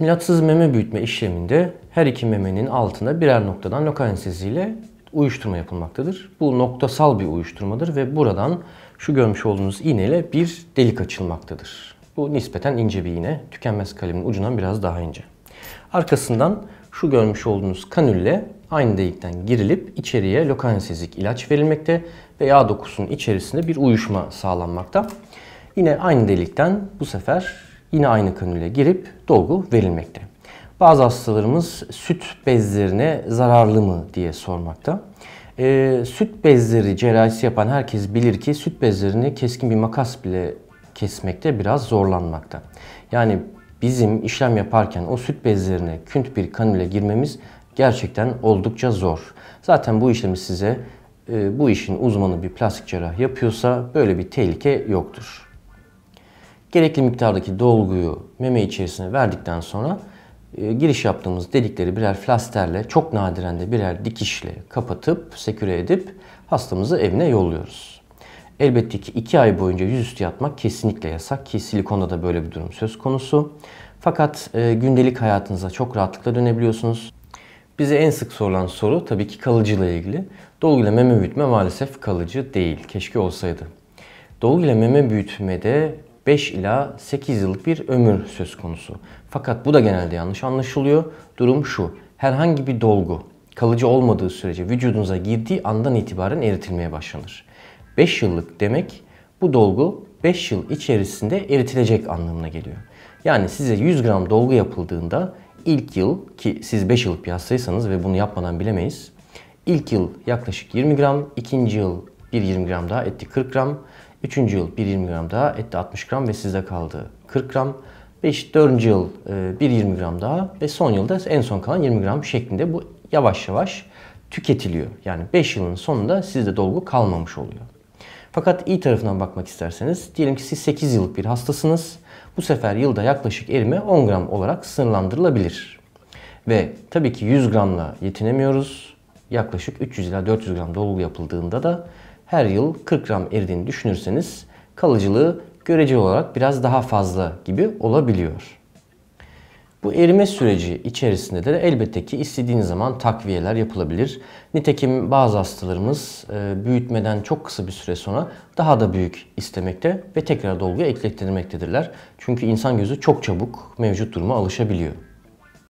Ameliyatsız meme büyütme işleminde her iki memenin altına birer noktadan lokal ile uyuşturma yapılmaktadır. Bu noktasal bir uyuşturmadır ve buradan şu görmüş olduğunuz iğneyle bir delik açılmaktadır. Bu nispeten ince bir iğne. Tükenmez kalemin ucundan biraz daha ince. Arkasından şu görmüş olduğunuz kanülle aynı delikten girilip içeriye lokansezik ilaç verilmekte ve yağ dokusunun içerisinde bir uyuşma sağlanmakta. Yine aynı delikten bu sefer yine aynı kanüle girip dolgu verilmekte. Bazı hastalarımız süt bezlerine zararlı mı diye sormakta. E, süt bezleri cerrahisi yapan herkes bilir ki süt bezlerini keskin bir makas bile kesmekte biraz zorlanmakta. Yani bizim işlem yaparken o süt bezlerine künt bir kanüle girmemiz gerçekten oldukça zor. Zaten bu işlemi size e, bu işin uzmanı bir plastik cerrah yapıyorsa böyle bir tehlike yoktur. Gerekli miktardaki dolguyu meme içerisine verdikten sonra e, giriş yaptığımız dedikleri birer flasterle çok nadiren de birer dikişle kapatıp seküre edip hastamızı evine yolluyoruz. Elbette ki 2 ay boyunca yüzüstü yatmak kesinlikle yasak ki silikonda da böyle bir durum söz konusu. Fakat e, gündelik hayatınıza çok rahatlıkla dönebiliyorsunuz. Bize en sık sorulan soru tabii ki kalıcıyla ilgili. Dolguyla meme büyütme maalesef kalıcı değil. Keşke olsaydı. Dolguyla meme büyütmede 5 ila 8 yıllık bir ömür söz konusu. Fakat bu da genelde yanlış anlaşılıyor. Durum şu. Herhangi bir dolgu kalıcı olmadığı sürece vücudunuza girdiği andan itibaren eritilmeye başlanır. 5 yıllık demek bu dolgu 5 yıl içerisinde eritilecek anlamına geliyor. Yani size 100 gram dolgu yapıldığında ilk yıl ki siz 5 yıllık bir hastaysanız ve bunu yapmadan bilemeyiz. İlk yıl yaklaşık 20 gram, ikinci yıl bir 20 gram daha etti 40 gram. Üçüncü yıl 1.20 gram daha ette 60 gram ve sizde kaldı 40 gram. 5. 4. yıl 1.20 e, gram daha ve son yılda en son kalan 20 gram şeklinde bu yavaş yavaş tüketiliyor. Yani 5 yılın sonunda sizde dolgu kalmamış oluyor. Fakat iyi tarafından bakmak isterseniz diyelim ki siz 8 yıllık bir hastasınız. Bu sefer yılda yaklaşık erime 10 gram olarak sınırlandırılabilir. Ve tabii ki 100 gramla yetinemiyoruz. Yaklaşık 300 ila 400 gram dolgu yapıldığında da her yıl 40 gram eridiğini düşünürseniz kalıcılığı göreceli olarak biraz daha fazla gibi olabiliyor. Bu erime süreci içerisinde de elbette ki istediğiniz zaman takviyeler yapılabilir. Nitekim bazı hastalarımız e, büyütmeden çok kısa bir süre sonra daha da büyük istemekte ve tekrar dolguya eklettirmektedirler. Çünkü insan gözü çok çabuk mevcut duruma alışabiliyor.